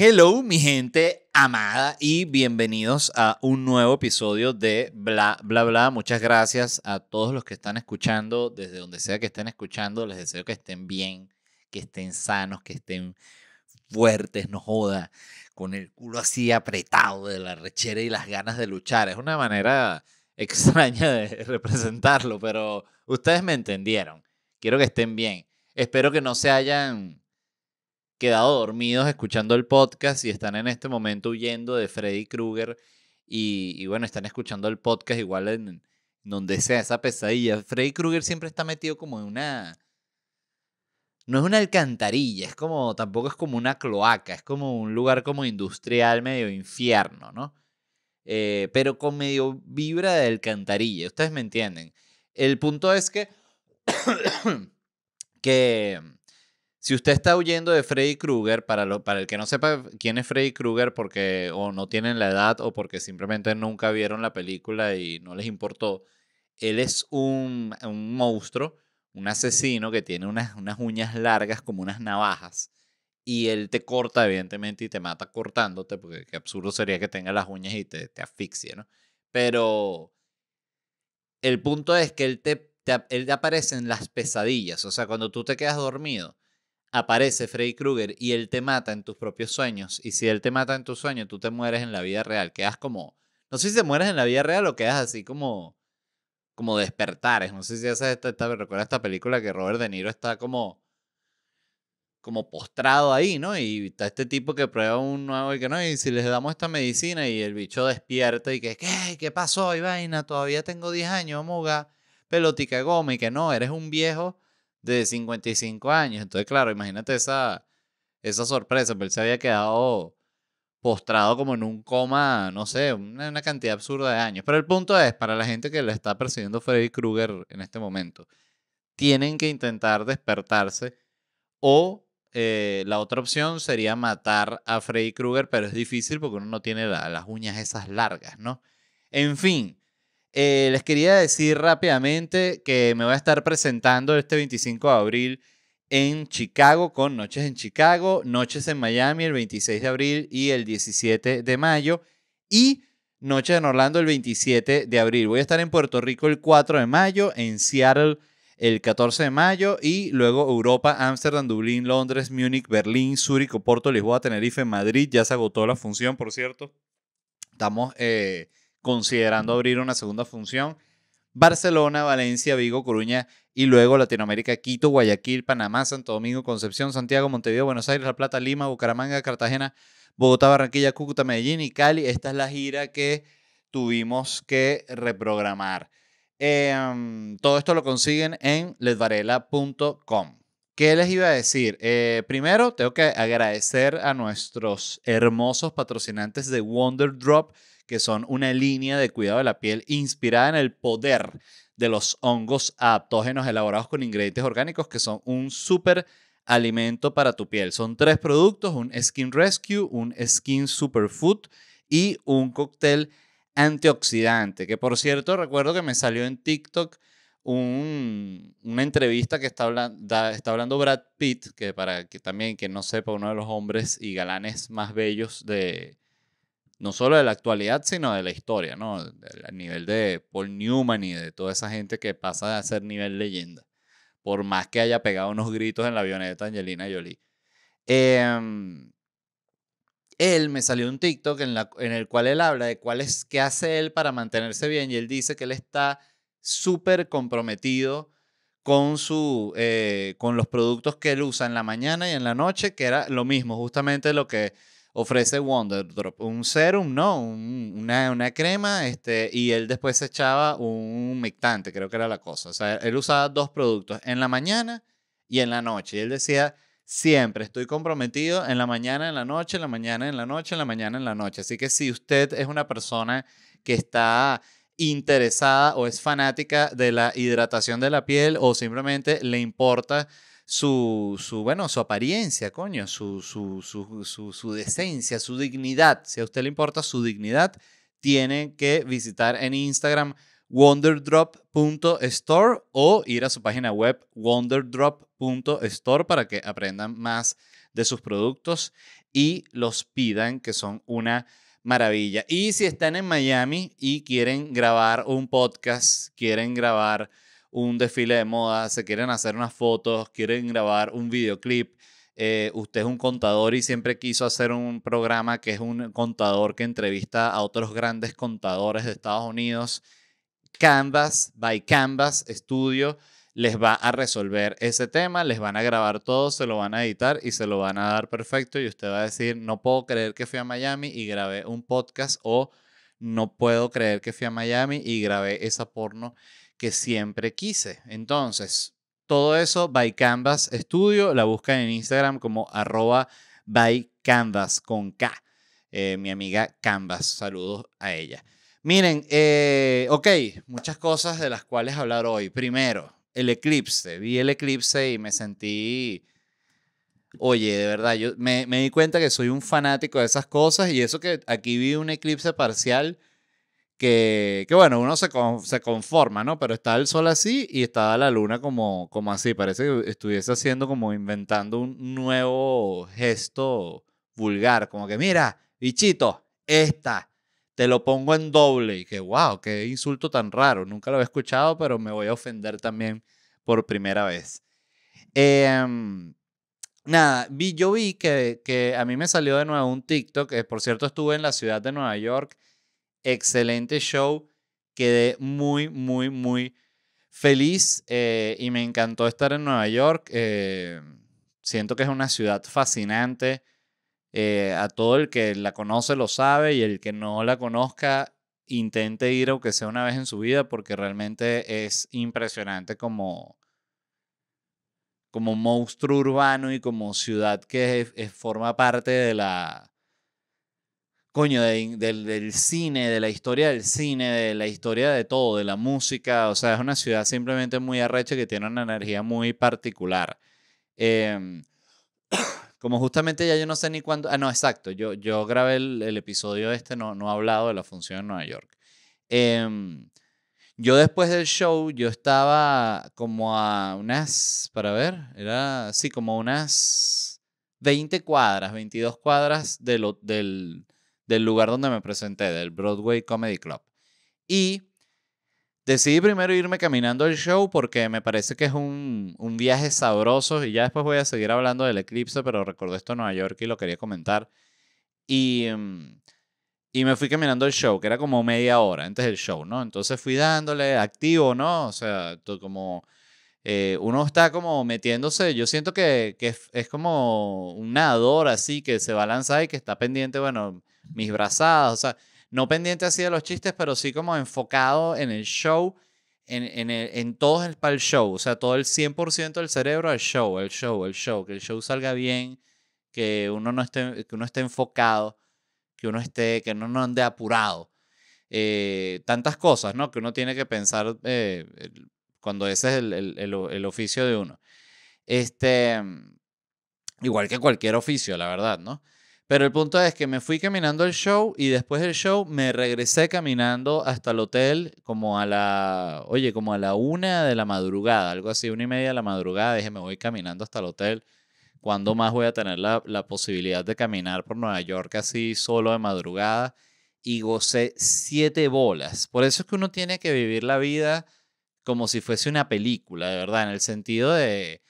Hello, mi gente amada y bienvenidos a un nuevo episodio de Bla, Bla, Bla. Muchas gracias a todos los que están escuchando, desde donde sea que estén escuchando. Les deseo que estén bien, que estén sanos, que estén fuertes, no joda, con el culo así apretado de la rechera y las ganas de luchar. Es una manera extraña de representarlo, pero ustedes me entendieron. Quiero que estén bien. Espero que no se hayan quedado dormidos escuchando el podcast y están en este momento huyendo de Freddy Krueger y, bueno, están escuchando el podcast igual en donde sea esa pesadilla. Freddy Krueger siempre está metido como en una... No es una alcantarilla, es como, tampoco es como una cloaca, es como un lugar como industrial, medio infierno, ¿no? Eh, pero con medio vibra de alcantarilla, ustedes me entienden. El punto es que, que si usted está huyendo de Freddy Krueger, para, para el que no sepa quién es Freddy Krueger porque o no tienen la edad o porque simplemente nunca vieron la película y no les importó, él es un, monstruo, un asesino que tiene unas, unas uñas largas como unas navajas y él te corta evidentemente y te mata cortándote porque qué absurdo sería que tenga las uñas y te, te asfixie, ¿no? Pero el punto es que él te, te él aparece en las pesadillas, o sea, cuando tú te quedas dormido aparece Freddy Krueger y él te mata en tus propios sueños, y si él te mata en tus sueños, tú te mueres en la vida real, quedas como, no sé si te mueres en la vida real o quedas así como, como despertares, no sé si haces esta, recuerda esta película que Robert De Niro está como, como postrado ahí, ¿no? Y está este tipo que prueba un nuevo y que no, y si les damos esta medicina y el bicho despierta y que, ¿qué? ¿Qué pasó? Y vaina, todavía tengo 10 años, muga, pelotica goma, y que no, eres un viejo de 55 años. Entonces, claro, imagínate esa, esa sorpresa, pero pues, él se había quedado postrado como en un coma, no sé, una, cantidad absurda de años. Pero el punto es, para la gente que le está persiguiendo Freddy Krueger en este momento, tienen que intentar despertarse o eh, la otra opción sería matar a Freddy Krueger, pero es difícil porque uno no tiene las uñas esas largas, ¿no? En fin, eh, les quería decir rápidamente que me voy a estar presentando este 25 de abril en Chicago con Noches en Chicago, Noches en Miami el 26 de abril y el 17 de mayo y Noches en Orlando el 27 de abril. Voy a estar en Puerto Rico el 4 de mayo, en Seattle el 14 de mayo y luego Europa, Ámsterdam, Dublín, Londres, Múnich, Berlín, Zúrich, Porto, Lisboa, Tenerife, Madrid. Ya se agotó la función, por cierto. Estamos... Eh, considerando abrir una segunda función. Barcelona, Valencia, Vigo, Coruña y luego Latinoamérica, Quito, Guayaquil, Panamá, Santo Domingo, Concepción, Santiago, Montevideo, Buenos Aires, La Plata, Lima, Bucaramanga, Cartagena, Bogotá, Barranquilla, Cúcuta, Medellín y Cali. Esta es la gira que tuvimos que reprogramar. Em, todo esto lo consiguen en lesvarela.com ¿Qué les iba a decir? Eh, primero, tengo que agradecer a nuestros hermosos patrocinantes de Wonder Drop, que son una línea de cuidado de la piel inspirada en el poder de los hongos aptógenos elaborados con ingredientes orgánicos, que son un súper alimento para tu piel. Son tres productos, un Skin Rescue, un Skin Superfood y un cóctel antioxidante, que por cierto recuerdo que me salió en TikTok un, una entrevista que está, hablando, está hablando Brad Pitt, que para que también que no sepa, uno de los hombres y galanes más bellos de, no solo de la actualidad, sino de la historia, ¿no? A nivel de Paul Newman y de toda esa gente que pasa a ser nivel leyenda, por más que haya pegado unos gritos en la avioneta Angelina Jolie. Em, él me salió un TikTok en, la, en el cual él habla de cuál es, qué hace él para mantenerse bien y él dice que él está súper comprometido con, su, con los productos que él usa en la mañana y en la noche, que era lo mismo, justamente lo que ofrece Wonderdrop. Un serum, no, una, una, crema, este, y él después se echaba un mictante, creo que era la cosa. O sea, él usaba dos productos, en la mañana y en la noche. Y él decía, siempre estoy comprometido en la mañana, en la noche, en la mañana, en la noche, en la mañana, en la noche. Así que si usted es una persona que está interesada o es fanática de la hidratación de la piel o simplemente le importa su, su bueno, su apariencia, coño, su, su, su, su, decencia, su dignidad. Si a usted le importa su dignidad, tiene que visitar en Instagram wonderdrop.store o ir a su página web wonderdrop.store para que aprendan más de sus productos y los pidan, que son una maravilla. Y si están en Miami y quieren grabar un podcast, quieren grabar un desfile de moda, se quieren hacer unas fotos, quieren grabar un videoclip, eh, usted es un contador y siempre quiso hacer un programa que es un contador que entrevista a otros grandes contadores de Estados Unidos. Canvas by Canvas Studio les va a resolver ese tema, les van a grabar todo, se lo van a editar y se lo van a dar perfecto y usted va a decir, no puedo creer que fui a Miami y grabé un podcast o no puedo creer que fui a Miami y grabé esa porno que siempre quise. Entonces, todo eso by Canvas Studio, la buscan en Instagram como arroba by Canvas con K. Eh, mi amiga Canvas, saludos a ella. Miren, eh, ok, muchas cosas de las cuales hablar hoy. Primero, el eclipse, vi el eclipse y me sentí, oye, de verdad, yo me, di cuenta que soy un fanático de esas cosas y eso que aquí vi un eclipse parcial que, que bueno, uno se, se conforma, ¿no? Pero está el sol así y estaba la luna como, como así, parece que estuviese haciendo como inventando un nuevo gesto vulgar, como que mira, bichito, esta te lo pongo en doble. Y que, wow, qué insulto tan raro. Nunca lo había escuchado, pero me voy a ofender también por primera vez. Em, nada, vi, yo vi que, a mí me salió de nuevo un TikTok. Que por cierto, estuve en la ciudad de Nueva York. Excelente show. Quedé muy, muy, muy feliz eh, y me encantó estar en Nueva York. Eh, siento que es una ciudad fascinante eh, a todo el que la conoce lo sabe y el que no la conozca intente ir aunque sea una vez en su vida porque realmente es impresionante como como monstruo urbano y como ciudad que forma parte de la coño del, cine de la historia del cine de la historia de todo de la música o sea es una ciudad simplemente muy arrecha que tiene una energía muy particular em, como justamente ya yo no sé ni cuándo. Ah, no, exacto. Yo, yo grabé el, el episodio este, no, no he hablado de la función en Nueva York. Em, yo después del show, yo estaba como a unas, para ver, era así como unas 20 cuadras, 22 cuadras de del, del lugar donde me presenté, del Broadway Comedy Club. Y Decidí primero irme caminando al show porque me parece que es un, viaje sabroso y ya después voy a seguir hablando del eclipse, pero recordé esto en Nueva York y lo quería comentar. Y, mm, y me fui caminando el show, que era como media hora antes del show, ¿no? Entonces fui dándole activo, ¿no? O sea, como eh, uno está como metiéndose, yo siento que, que es, como un nadador así que se balanza y que está pendiente, bueno, mis brazadas, o sea, no pendiente así de los chistes, pero sí como enfocado en el show, en, en, en todo el, para el show, o sea, todo el 100% del cerebro al show, el show, el show, que el show salga bien, que uno no esté, que uno esté enfocado, que uno esté, que uno no ande apurado. Eh, tantas cosas, ¿no? Que uno tiene que pensar eh, cuando ese es el, el oficio de uno. Este, igual que cualquier oficio, la verdad, ¿no? Pero el punto es que me fui caminando al show y después del show me regresé caminando hasta el hotel como a la, oye, como a la una de la madrugada, algo así, una y media de la madrugada. Dije, me voy caminando hasta el hotel. ¿Cuándo más voy a tener la, la posibilidad de caminar por Nueva York así solo de madrugada? Y gocé siete bolas. Por eso es que uno tiene que vivir la vida como si fuese una película, de verdad, en el sentido de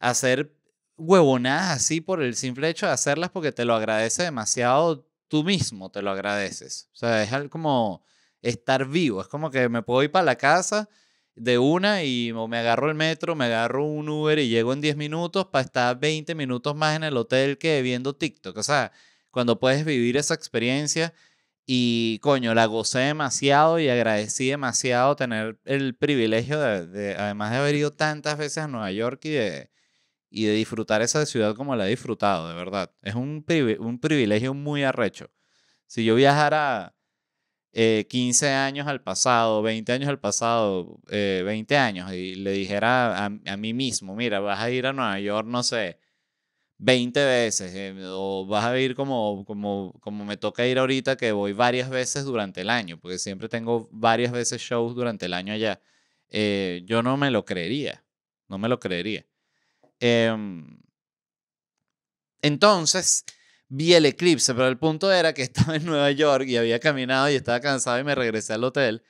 hacer huevonadas así por el simple hecho de hacerlas porque te lo agradece demasiado tú mismo, te lo agradeces. O sea, es como estar vivo, es como que me puedo ir para la casa de una y me agarro el metro, me agarro un Uber y llego en 10 minutos para estar 20 minutos más en el hotel que viendo TikTok. O sea, cuando puedes vivir esa experiencia y coño, la gocé demasiado y agradecí demasiado tener el privilegio de además de haber ido tantas veces a Nueva York y de y de disfrutar esa ciudad como la he disfrutado, de verdad. Es un, un privilegio muy arrecho. Si yo viajara 15 eh, años al pasado, 20 años al pasado, 20 eh, años, y le dijera a, mí mismo, mira, vas a ir a Nueva York, no sé, 20 veces, eh, o vas a ir como, como, como me toca ir ahorita, que voy varias veces durante el año, porque siempre tengo varias veces shows durante el año allá, yo no me lo creería, no me lo creería. Em, entonces vi el eclipse, pero el punto era que estaba en Nueva York y había caminado y estaba cansado y me regresé al hotel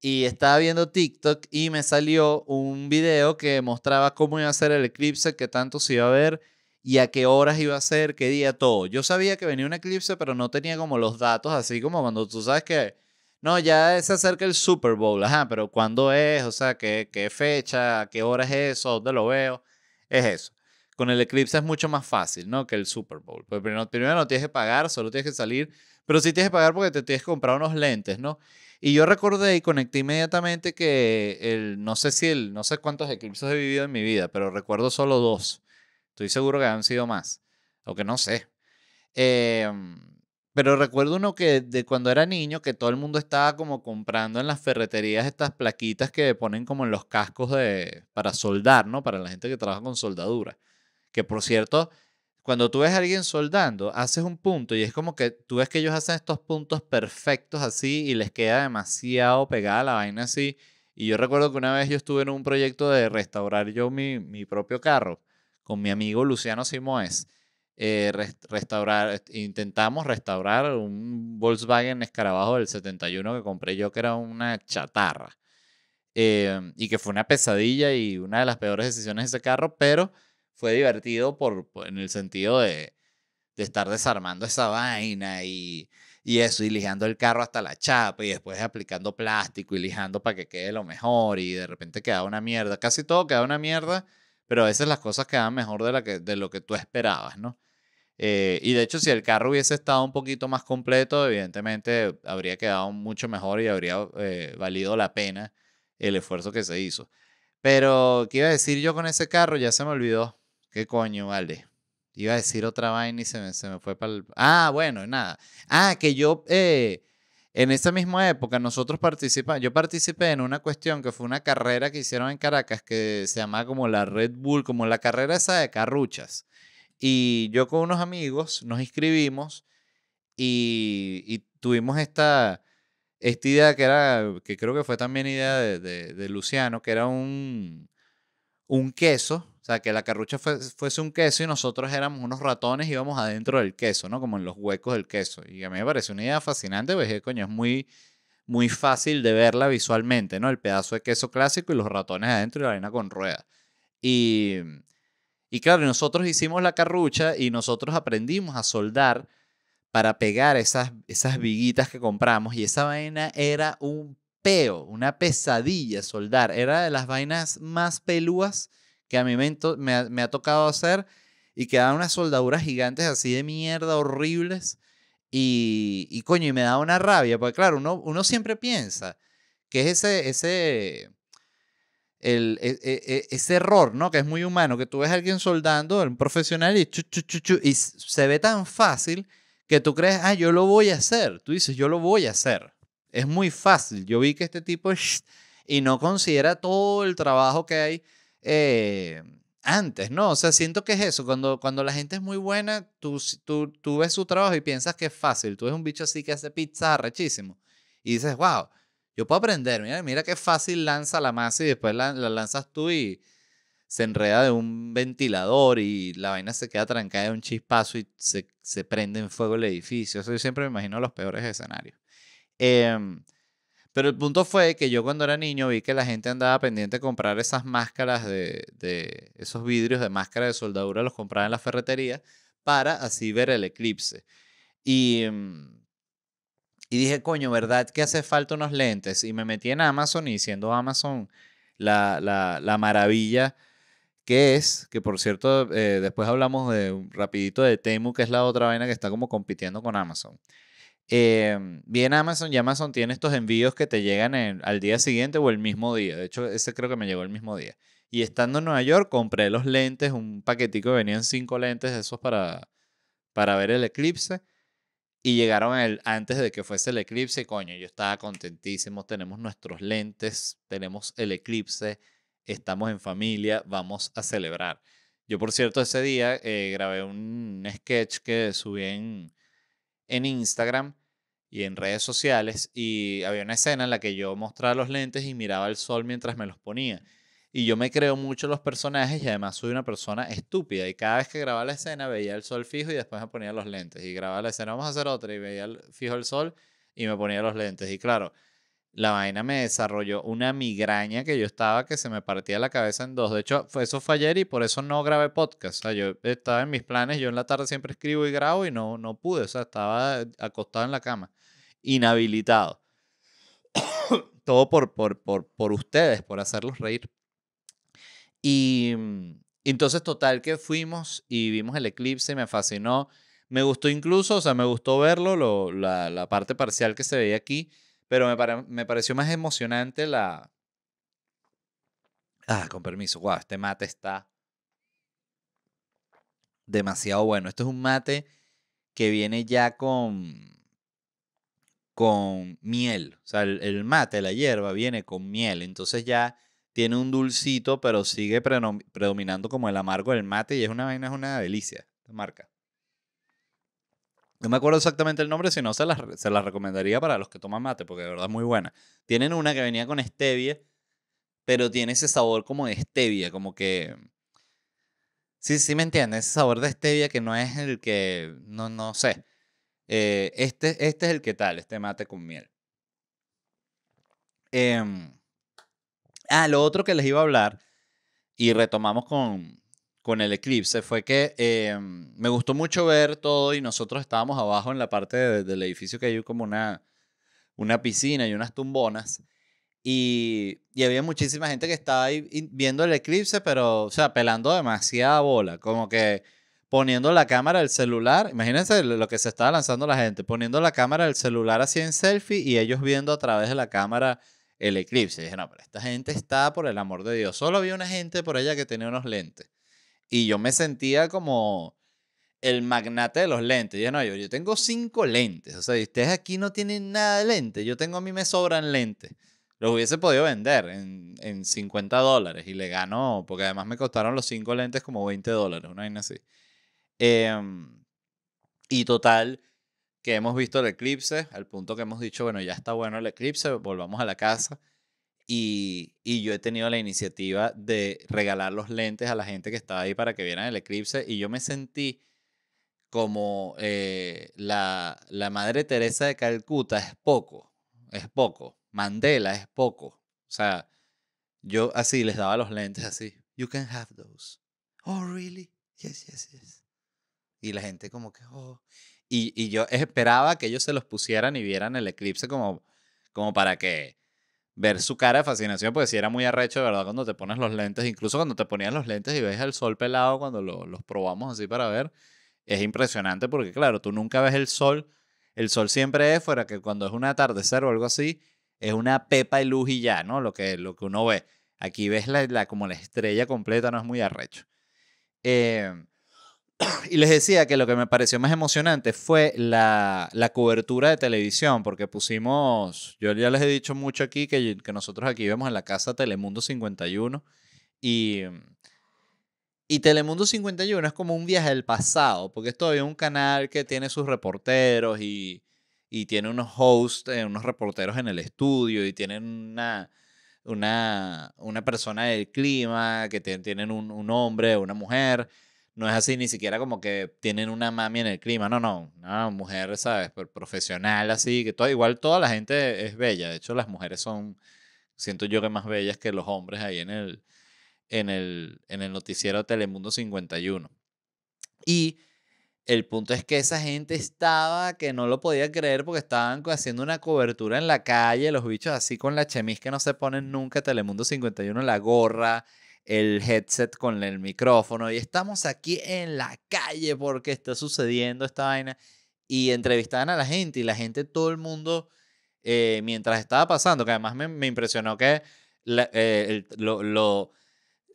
y estaba viendo TikTok y me salió un video que mostraba cómo iba a ser el eclipse, qué tanto se iba a ver y a qué horas iba a ser, qué día, todo. Yo sabía que venía un eclipse, pero no tenía como los datos, así como cuando tú sabes que, no, ya se acerca el Super Bowl, ajá, pero ¿cuándo es? O sea, ¿qué, qué fecha? ¿A qué hora es eso? ¿Dónde lo veo? es eso. Con el eclipse es mucho más fácil, ¿no? Que el Super Bowl. Pues, primero, no tienes que pagar, solo tienes que salir, pero sí tienes que pagar porque te tienes que comprar unos lentes, ¿no? Y yo recordé y conecté inmediatamente que el, no sé si el, no sé cuántos eclipses he vivido en mi vida, pero recuerdo solo dos. Estoy seguro que han sido más, o que no sé. Eh, pero recuerdo uno que de cuando era niño, que todo el mundo estaba como comprando en las ferreterías estas plaquitas que ponen como en los cascos de, para soldar, ¿no? Para la gente que trabaja con soldadura. Que por cierto, cuando tú ves a alguien soldando, haces un punto y es como que tú ves que ellos hacen estos puntos perfectos así y les queda demasiado pegada la vaina así. Y yo recuerdo que una vez yo estuve en un proyecto de restaurar yo mi, mi propio carro con mi amigo Luciano Simoes. Eh, restaurar, intentamos restaurar un Volkswagen Escarabajo del 71 que compré yo, que era una chatarra. Em, y que fue una pesadilla y una de las peores decisiones de ese carro, pero fue divertido por, en el sentido de, estar desarmando esa vaina y, y eso, y lijando el carro hasta la chapa y después aplicando plástico y lijando para que quede lo mejor y de repente queda una mierda. Casi todo queda una mierda, pero a veces las cosas quedan mejor de, la que, de lo que tú esperabas, ¿no? Eh, y de hecho, si el carro hubiese estado un poquito más completo, evidentemente habría quedado mucho mejor y habría eh, valido la pena el esfuerzo que se hizo. Pero, ¿qué iba a decir yo con ese carro? Ya se me olvidó. ¿Qué coño, vale? Iba a decir otra vaina y se me, fue para el... Ah, bueno, nada. Ah, que yo... Eh, en esa misma época nosotros participamos, yo participé en una cuestión que fue una carrera que hicieron en Caracas que se llamaba como la Red Bull, como la carrera esa de carruchas. Y yo con unos amigos nos inscribimos y, tuvimos esta, esta idea que era, que creo que fue también idea de, Luciano, que era un, un queso, o sea, que la carrucha fuese un queso y nosotros éramos unos ratones y íbamos adentro del queso, ¿no? Como en los huecos del queso. Y a mí me pareció una idea fascinante, porque es muy, muy fácil de verla visualmente, ¿no? El pedazo de queso clásico y los ratones adentro y la arena con ruedas. Y y claro, nosotros hicimos la carrucha y nosotros aprendimos a soldar para pegar esas, esas viguitas que compramos y esa vaina era un peo, una pesadilla soldar. Era de las vainas más pelúas que a mí me, me, ha, tocado hacer y quedaban unas soldaduras gigantes así de mierda, horribles. Y, y coño, y me da una rabia, porque claro, uno, uno siempre piensa que es ese, ese, el, e, e, e, ese error, ¿no? Que es muy humano, que tú ves a alguien soldando, un profesional, y, chu, y se ve tan fácil que tú crees, ah, yo lo voy a hacer. Tú dices, yo lo voy a hacer. Es muy fácil. Yo vi que este tipo y no considera todo el trabajo que hay eh, antes, ¿no? O sea, siento que es eso. Cuando, cuando la gente es muy buena, tú, tú, tú ves su trabajo y piensas que es fácil. Tú ves un bicho así que hace pizza rechísimo. Y dices, wow, yo puedo aprender, mira, qué fácil lanza la masa y después la, lanzas tú y se enreda de un ventilador y la vaina se queda trancada de un chispazo y se, prende en fuego el edificio. Eso yo siempre me imagino los peores escenarios. Em, pero el punto fue que yo cuando era niño vi que la gente andaba pendiente de comprar esas máscaras de, esos vidrios de máscara de soldadura, los compraba en la ferretería para así ver el eclipse. Y em, y dije, coño, ¿verdad que hace falta unos lentes? Y me metí en Amazon y siendo Amazon la, maravilla que es, que por cierto, eh, después hablamos de rapidito de Temu, que es la otra vaina que está como compitiendo con Amazon. Eh, em, bien Amazon y Amazon tiene estos envíos que te llegan al día siguiente o el mismo día. De hecho, ese creo que me llegó el mismo día. Y estando en Nueva York, compré los lentes, un paquetico, venían cinco lentes esos para, para ver el eclipse y llegaron el, antes de que fuese el eclipse, coño, yo estaba contentísimo, tenemos nuestros lentes, tenemos el eclipse, estamos en familia, vamos a celebrar. Yo, por cierto, ese día eh, grabé un sketch que subí en, en Instagram y en redes sociales y había una escena en la que yo mostraba los lentes y miraba el sol mientras me los ponía. Y yo me creo mucho los personajes y además soy una persona estúpida. Y cada vez que grababa la escena veía el sol fijo y después me ponía los lentes. Y grababa la escena, vamos a hacer otra, y veía el, fijo el sol y me ponía los lentes. Y claro, la vaina me desarrolló una migraña que yo estaba que se me partía la cabeza en dos. De hecho, eso fue ayer y por eso no grabé podcast. O sea, yo estaba en mis planes, yo en la tarde siempre escribo y grabo y no, no pude. O sea, estaba acostado en la cama, inhabilitado. Todo por, por, por, por ustedes, por hacerlos reír. Y mm, entonces, total, que fuimos y vimos el eclipse, me fascinó. Me gustó incluso, o sea, me gustó verlo, la, parte parcial que se veía aquí, pero me, pareció más emocionante la... Ah, con permiso, wow, este mate está demasiado bueno. Esto es un mate que viene ya con con miel. O sea, el mate, la hierba, viene con miel. Entonces ya tiene un dulcito, pero sigue predominando como el amargo del mate y es una vaina, es una delicia, la marca. No me acuerdo exactamente el nombre, si no se las, se recomendaría para los que toman mate, porque de verdad es muy buena. Tienen una que venía con stevia, pero tiene ese sabor como de stevia, como que... Sí, sí me entiendes, ese sabor de stevia que no es el que... No, no sé. Eh, este, este es el que tal, este mate con miel. Eh, Ah, lo otro que les iba a hablar, y retomamos con, con el eclipse, fue que em, me gustó mucho ver todo y nosotros estábamos abajo en la parte del edificio que hay como una, una piscina y unas tumbonas. Y, y, había muchísima gente que estaba ahí viendo el eclipse, pero, o sea, pelando demasiada bola, como que poniendo la cámara del celular, imagínense lo que se estaba lanzando la gente, poniendo la cámara del celular así en selfie y ellos viendo a través de la cámara el eclipse. Y dije, no, pero esta gente está por el amor de Dios. Solo había una gente por ella que tenía unos lentes. Y yo me sentía como el magnate de los lentes. Y dije, no, yo, yo tengo cinco lentes. O sea, ustedes aquí no tienen nada de lentes. Yo tengo, a mí me sobran lentes. Los hubiese podido vender en, en 50 dólares y le ganó, porque además me costaron los cinco lentes como 20 dólares, una vaina así. Em, y total, que hemos visto el eclipse, al punto que hemos dicho, bueno, ya está bueno el eclipse, volvamos a la casa. Y, y, yo he tenido la iniciativa de regalar los lentes a la gente que estaba ahí para que vieran el eclipse y yo me sentí como eh, la, la, Madre Teresa de Calcuta es poco, es poco, Mandela es poco, o sea, yo así les daba los lentes así, you can have those, oh really, yes, yes, yes, y la gente como que, oh, y, yo esperaba que ellos se los pusieran y vieran el eclipse como, como para que ver su cara de fascinación, porque si era muy arrecho, de verdad, cuando te pones los lentes, incluso cuando te ponías los lentes y ves el sol pelado, cuando los probamos así para ver, es impresionante porque, claro, tú nunca ves el sol, el sol siempre es fuera que cuando es un atardecer o algo así, es una pepa de luz y ya, ¿no? Lo que, lo que uno ve. Aquí ves la, la como la estrella completa, no es muy arrecho. Eh, y les decía que lo que me pareció más emocionante fue la, cobertura de televisión, porque pusimos, yo ya les he dicho mucho aquí que, nosotros aquí vemos en la casa Telemundo 51 y, y Telemundo 51 es como un viaje al pasado, porque es todavía un canal que tiene sus reporteros y, y tiene unos hosts, eh, unos reporteros en el estudio y tienen una... Una, persona del clima, que tienen un, un hombre, una mujer, no es así ni siquiera como que tienen una mami en el clima, no, no, no mujer, ¿sabes? Profesional así, que todo, igual toda la gente es bella, de hecho las mujeres son, siento yo que más bellas que los hombres ahí en el, en el, en el noticiero Telemundo 51. Y el punto es que esa gente estaba que no lo podía creer porque estaban haciendo una cobertura en la calle, los bichos así con la chemis que no se ponen nunca, Telemundo 51, la gorra, el headset con el micrófono y estamos aquí en la calle porque está sucediendo esta vaina y entrevistaban a la gente y la gente, todo el mundo, eh, mientras estaba pasando, que además me, me impresionó que eh, lo, lo,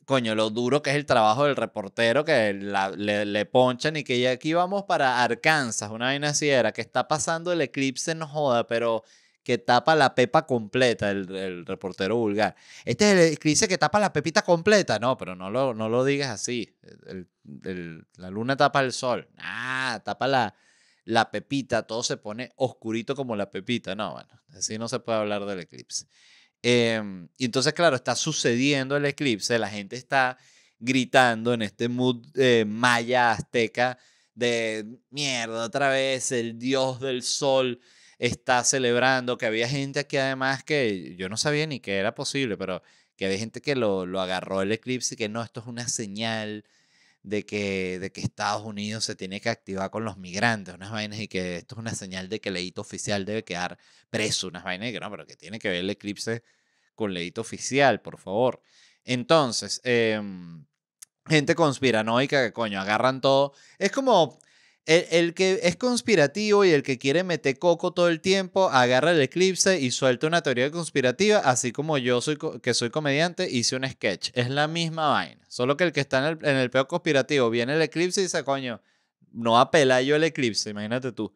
coño, lo duro que es el trabajo del reportero, que le, ponchan y que ya aquí vamos para Arkansas, una vaina así era, que está pasando el eclipse, no joda, pero que tapa la pepa completa, el, reportero vulgar. Este es el que que tapa la pepita completa. No, pero no lo, no lo digas así. la luna tapa el sol. Ah, tapa la, la pepita. Todo se pone oscurito como la pepita. No, bueno, así no se puede hablar del eclipse. Em, y entonces, claro, está sucediendo el eclipse. La gente está gritando en este mood eh, maya azteca de mierda, otra vez el dios del sol está celebrando, que había gente aquí además que yo no sabía ni que era posible, pero que había gente que lo, agarró el eclipse y que no, esto es una señal de que, de que Estados Unidos se tiene que activar con los migrantes, unas vainas, y que esto es una señal de que el edito oficial debe quedar preso, unas vainas, que no, pero que tiene que ver el eclipse con el edito oficial, por favor. Entonces, em, gente conspiranoica que coño, agarran todo. Es como, el, que es conspirativo y el que quiere meter coco todo el tiempo, agarra el eclipse y suelta una teoría conspirativa, así como yo soy que soy comediante, hice un sketch. Es la misma vaina. Solo que el que está en el, peor conspirativo viene el eclipse y dice, coño, no apela yo el eclipse, imagínate tú.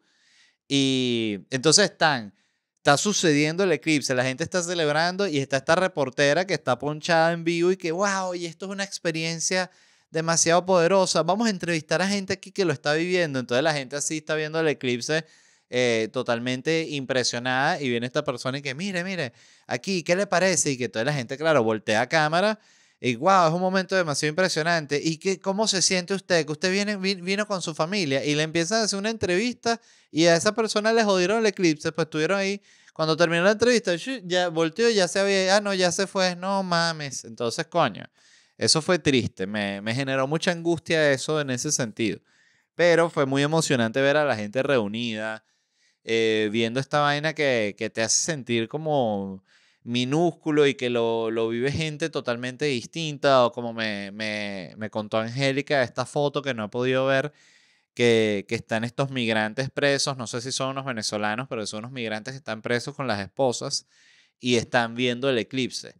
Y entonces están, está sucediendo el eclipse, la gente está celebrando y está esta reportera que está ponchada en vivo y que, wow, y esto es una experiencia demasiado poderosa. Vamos a entrevistar a gente aquí que lo está viviendo. Entonces la gente así está viendo el eclipse eh, totalmente impresionada y viene esta persona y que, mire, mire, aquí, ¿qué le parece? Y que toda la gente, claro, voltea a cámara. Y wow, es un momento demasiado impresionante. ¿Y que, cómo se siente usted? Que usted viene, vino con su familia y le empiezan a hacer una entrevista y a esa persona le jodieron el eclipse, pues estuvieron ahí. Cuando terminó la entrevista, ya volteó, ya se había, ah, no, ya se fue, no mames. Entonces, coño. Eso fue triste, me, generó mucha angustia eso en ese sentido. Pero fue muy emocionante ver a la gente reunida, eh, viendo esta vaina que, te hace sentir como minúsculo y que lo, lo vive gente totalmente distinta, o como me, me, contó Angélica, esta foto que no he podido ver, que, que, están estos migrantes presos, no sé si son unos venezolanos, pero son unos migrantes que están presos con las esposas y están viendo el eclipse.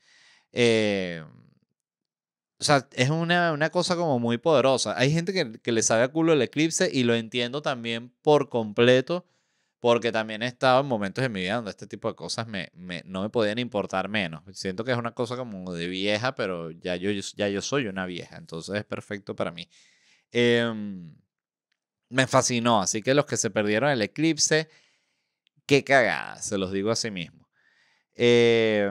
Eh, o sea, es una, cosa como muy poderosa. Hay gente que, le sabe a culo el eclipse y lo entiendo también por completo, porque también he estado en momentos de mi vida donde este tipo de cosas me, no me podían importar menos. Siento que es una cosa como de vieja, pero ya yo, ya yo soy una vieja, entonces es perfecto para mí. Em, me fascinó, así que los que se perdieron el eclipse, qué cagada, se los digo a sí mismo. Eh,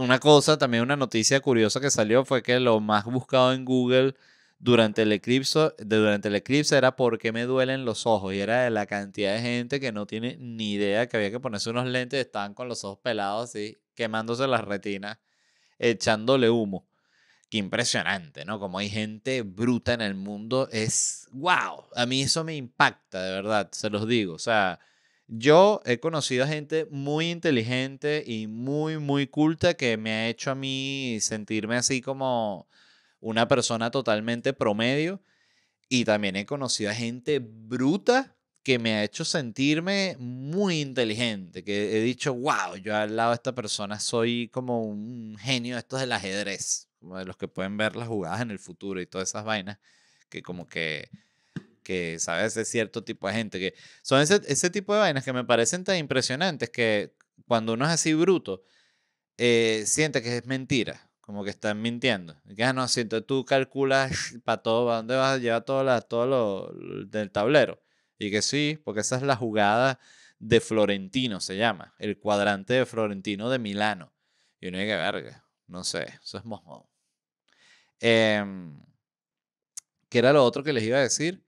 una cosa, también una noticia curiosa que salió fue que lo más buscado en Google durante el eclipse, durante el eclipse era por qué me duelen los ojos y era de la cantidad de gente que no tiene ni idea que había que ponerse unos lentes, estaban con los ojos pelados así, quemándose las retinas, echándole humo. Qué impresionante, ¿no? Como hay gente bruta en el mundo, es wow, a mí eso me impacta, de verdad, se los digo, o sea, yo he conocido a gente muy inteligente y muy, muy culta que me ha hecho a mí sentirme así como una persona totalmente promedio. Y también he conocido a gente bruta que me ha hecho sentirme muy inteligente, que he dicho, wow, yo al lado de esta persona soy como un genio de estos del ajedrez, como de los que pueden ver las jugadas en el futuro y todas esas vainas, que como que que sabes de cierto tipo de gente, que son ese, ese, tipo de vainas que me parecen tan impresionantes que cuando uno es así bruto, eh, siente que es mentira, como que están mintiendo. ya ah, no, siento, tú calculas para todo, para dónde vas a llevar todo, la, lo, del tablero. Y que sí, porque esa es la jugada de Florentino, se llama, el cuadrante de Florentino de Milano. Y uno dice, verga, no sé, eso es mojón. Eh, em, ¿Qué era lo otro que les iba a decir?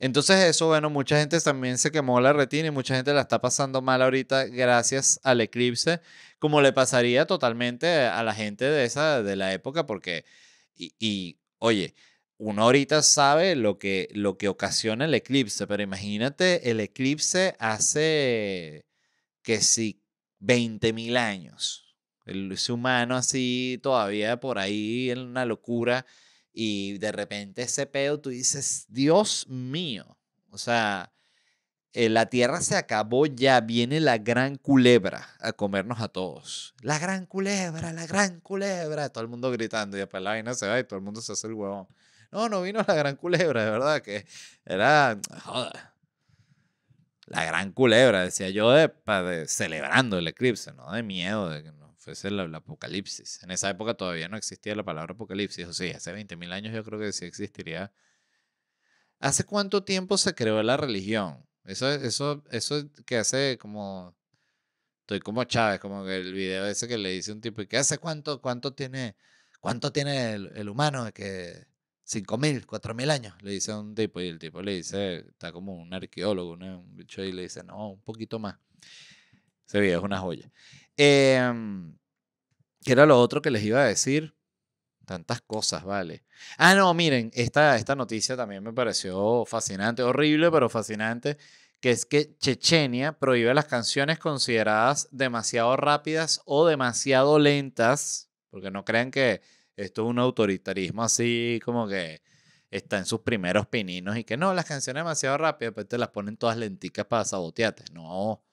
Entonces eso, bueno, mucha gente también se quemó la retina y mucha gente la está pasando mal ahorita gracias al eclipse, como le pasaría totalmente a la gente de esa, de la época, porque, y, oye, uno ahorita sabe lo que, lo que ocasiona el eclipse, pero imagínate, el eclipse hace que sí, 20 mil años. El humano así todavía por ahí en una locura y de repente ese pedo tú dices, Dios mío, o sea, eh, la tierra se acabó ya, viene la gran culebra a comernos a todos. La gran culebra, la gran culebra, todo el mundo gritando y después la vaina se va y todo el mundo se hace el huevón. No, no vino la gran culebra, de verdad, que era, joder, la gran culebra, decía yo, de, celebrando el eclipse, ¿no? De miedo, de que es el, el, apocalipsis. En esa época todavía no existía la palabra apocalipsis, o sea, hace 20.000 años yo creo que sí existiría. ¿Hace cuánto tiempo se creó la religión? Eso, eso, eso que hace como... Estoy como Chávez, como que el video ese que le dice un tipo, ¿y qué hace cuánto, cuánto tiene, cuánto tiene el, humano? De que 5.000, mil años, le dice a un tipo, y el tipo le dice, está como un arqueólogo, ¿no? un bicho, y le dice, no, un poquito más. Ese video es una joya. Eh, ¿Qué era lo otro que les iba a decir? Tantas cosas, vale. Ah, no, miren, esta, esta noticia también me pareció fascinante, horrible, pero fascinante, que es que Chechenia prohíbe las canciones consideradas demasiado rápidas o demasiado lentas, porque no crean que esto es un autoritarismo así como que está en sus primeros pininos y que no, las canciones demasiado rápidas, pues te las ponen todas lenticas para sabotearte. No,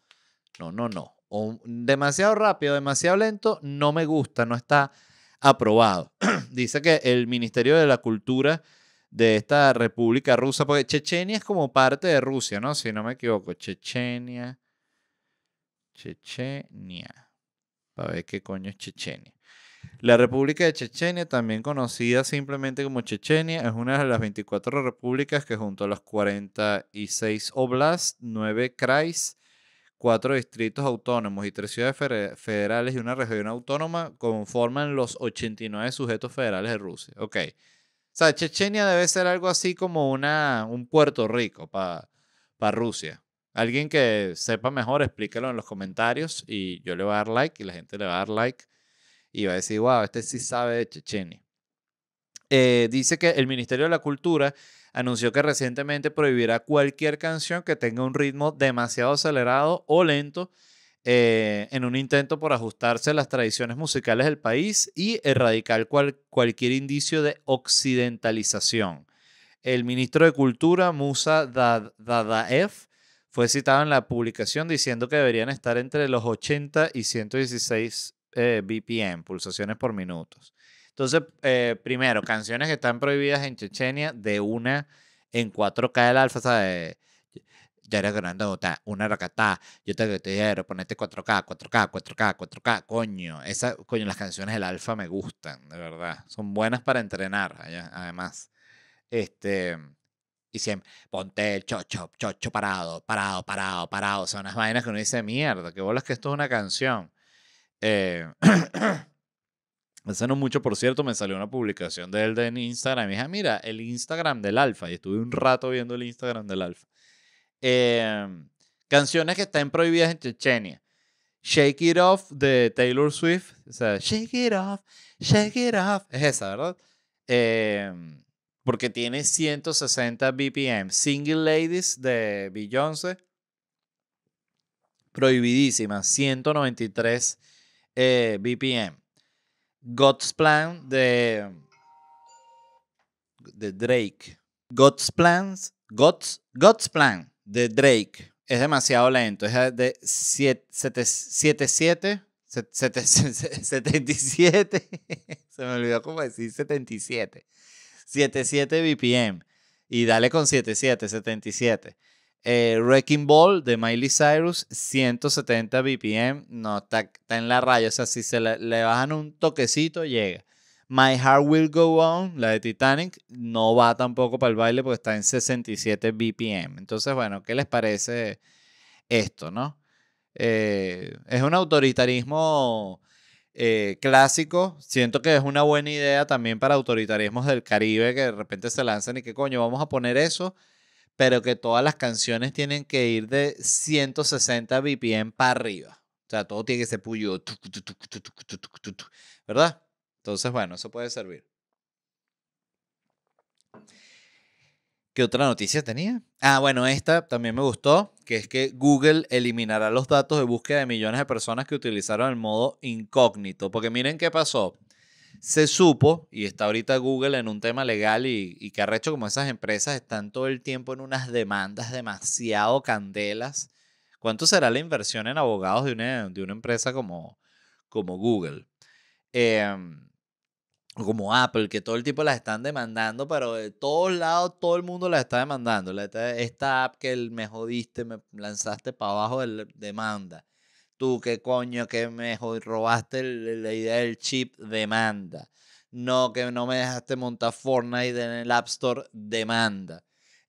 no, no, no demasiado rápido, demasiado lento, no me gusta, no está aprobado. Dice que el Ministerio de la Cultura de esta República Rusa, porque Chechenia es como parte de Rusia, ¿no? Si no me equivoco, Chechenia. Chechenia. Para ver qué coño es Chechenia. La República de Chechenia, también conocida simplemente como Chechenia, es una de las 24 repúblicas que junto a los 46 oblasts, 9 krais, cuatro distritos autónomos y tres ciudades federales y una región autónoma conforman los 89 sujetos federales de Rusia. Ok. O sea, Chechenia debe ser algo así como una, un Puerto Rico para Rusia. Alguien que sepa mejor, explíquelo en los comentarios y yo le voy a dar like y la gente le va a dar like y va a decir, wow, este sí sabe de Chechenia. Eh, dice que el Ministerio de la Cultura anunció que recientemente prohibirá cualquier canción que tenga un ritmo demasiado acelerado o lento eh, en un intento por ajustarse a las tradiciones musicales del país y erradicar cualquier indicio de occidentalización. El ministro de Cultura, Musa Dadaev, fue citado en la publicación diciendo que deberían estar entre los 80 y 116 eh, BPM, pulsaciones por minutos. Entonces, eh, primero, canciones que están prohibidas en Chechenia de una en 4K del alfa, ¿sabes? Ya era eres grande, una racata, yo te, te quiero, ponete 4K, 4K, 4K, 4K, coño. Esa, coño, las canciones del alfa me gustan, de verdad. Son buenas para entrenar, además. Este, y siempre, ponte el chocho, chocho parado, parado, parado, parado. Son unas vainas que uno dice, mierda, que bolas que esto es una canción. Eh, Hace no mucho, por cierto, me salió una publicación de él en Instagram. Y dije, ah, mira, el Instagram del Alfa. Y estuve un rato viendo el Instagram del Alfa. Em, canciones que están prohibidas en Chechenia. Shake It Off de Taylor Swift. O sea, Shake It Off, Shake It Off. Es esa, ¿verdad? Em, porque tiene 160 BPM. Single Ladies de Beyoncé. Prohibidísima, 193 eh, BPM. God's Plan de, de Drake. God's God's, God's Plan de Drake es demasiado lento. Es de 77. 77. Se me olvidó cómo decir 77. 77 BPM. Y dale con 77, 77. Eh, Wrecking Ball de Miley Cyrus, 170 BPM, no, está, en la raya, o sea, si se le, bajan un toquecito, llega. My Heart Will Go On, la de Titanic, no va tampoco para el baile porque está en 67 BPM. Entonces, bueno, ¿qué les parece esto, no? Eh, es un autoritarismo eh, clásico. Siento que es una buena idea también para autoritarismos del Caribe que de repente se lanzan y que coño, vamos a poner eso pero que todas las canciones tienen que ir de 160 BPM para arriba. O sea, todo tiene que ser puyo, ¿verdad? Entonces, bueno, eso puede servir. ¿Qué otra noticia tenía? Ah, bueno, esta también me gustó, que es que Google eliminará los datos de búsqueda de millones de personas que utilizaron el modo incógnito. Porque miren qué pasó se supo, y está ahorita Google en un tema legal y, que ha hecho como esas empresas están todo el tiempo en unas demandas demasiado candelas. ¿Cuánto será la inversión en abogados de una, empresa como, como Google? Em, como Apple, que todo el tiempo las están demandando, pero de todos lados todo el mundo las está demandando. Esta app que me jodiste, me lanzaste para abajo de demanda tú qué coño mejor, y robaste la idea del chip, demanda. No, que no me dejaste montar Fortnite en el App Store, demanda.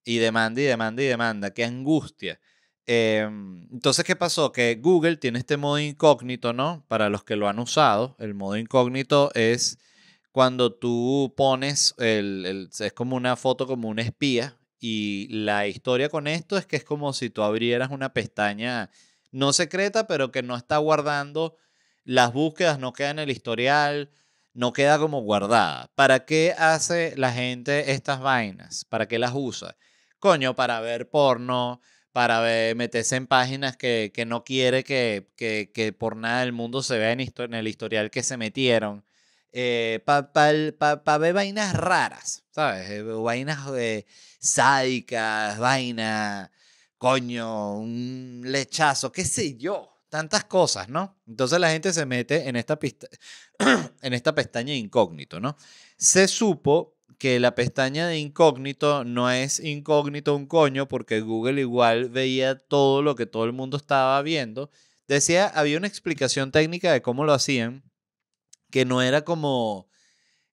Y demanda y demanda y demanda. Qué angustia. Em, entonces, ¿qué pasó? Que Google tiene este modo incógnito, ¿no? Para los que lo han usado, el modo incógnito es cuando tú pones, el, el, es como una foto, como un espía, y la historia con esto es que es como si tú abrieras una pestaña no secreta, pero que no está guardando las búsquedas, no queda en el historial, no queda como guardada. ¿Para qué hace la gente estas vainas? ¿Para qué las usa? Coño, para ver porno, para meterse en páginas que, no quiere que, que, por nada del mundo se vea en, el historial que se metieron. Eh, para ver vainas raras, ¿sabes? Eh, vainas eh, sádicas, vainas coño, un lechazo, qué sé yo, tantas cosas, ¿no? Entonces la gente se mete en esta, pista en esta pestaña de incógnito, ¿no? Se supo que la pestaña de incógnito no es incógnito un coño porque Google igual veía todo lo que todo el mundo estaba viendo. Decía, había una explicación técnica de cómo lo hacían, que no era como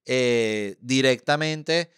eh, directamente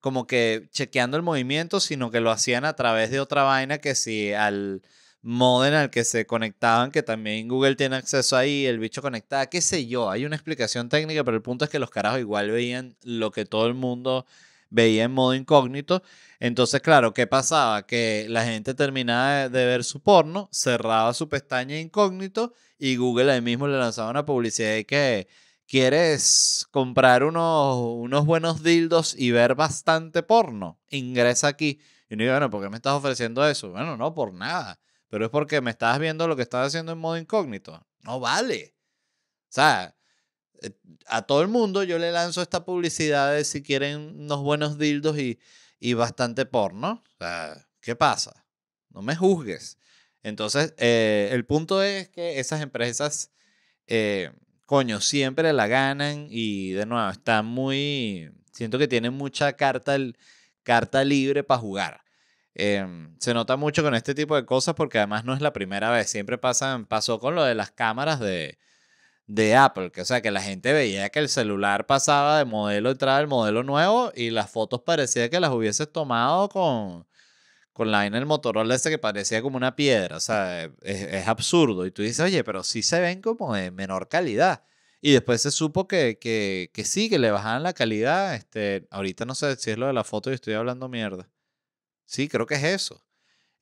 como que chequeando el movimiento, sino que lo hacían a través de otra vaina que si al modem al que se conectaban, que también Google tiene acceso ahí, el bicho conectaba, qué sé yo, hay una explicación técnica, pero el punto es que los carajos igual veían lo que todo el mundo veía en modo incógnito. Entonces, claro, ¿qué pasaba? Que la gente terminaba de, de ver su porno, cerraba su pestaña incógnito y Google ahí mismo le lanzaba una publicidad de que ¿Quieres comprar unos, unos buenos dildos y ver bastante porno? Ingresa aquí. Y uno dice, bueno, ¿por qué me estás ofreciendo eso? Bueno, no, por nada. Pero es porque me estás viendo lo que estás haciendo en modo incógnito. No vale. O sea, eh, a todo el mundo yo le lanzo esta publicidad de si quieren unos buenos dildos y, bastante porno. O sea, ¿qué pasa? No me juzgues. Entonces, eh, el punto es que esas empresas... Eh, coño, siempre la ganan y de nuevo, está muy, siento que tiene mucha carta, carta libre para jugar. Em, se nota mucho con este tipo de cosas porque además no es la primera vez, siempre pasan, pasó con lo de las cámaras de, de Apple, que o sea que la gente veía que el celular pasaba de modelo, entraba el modelo nuevo y las fotos parecía que las hubieses tomado con, con la Motorola ese que parecía como una piedra, o sea, es, absurdo. Y tú dices, oye, pero sí se ven como de menor calidad. Y después se supo que, que, sí, que le bajaban la calidad. Este, ahorita no sé si es lo de la foto y estoy hablando mierda. Sí, creo que es eso.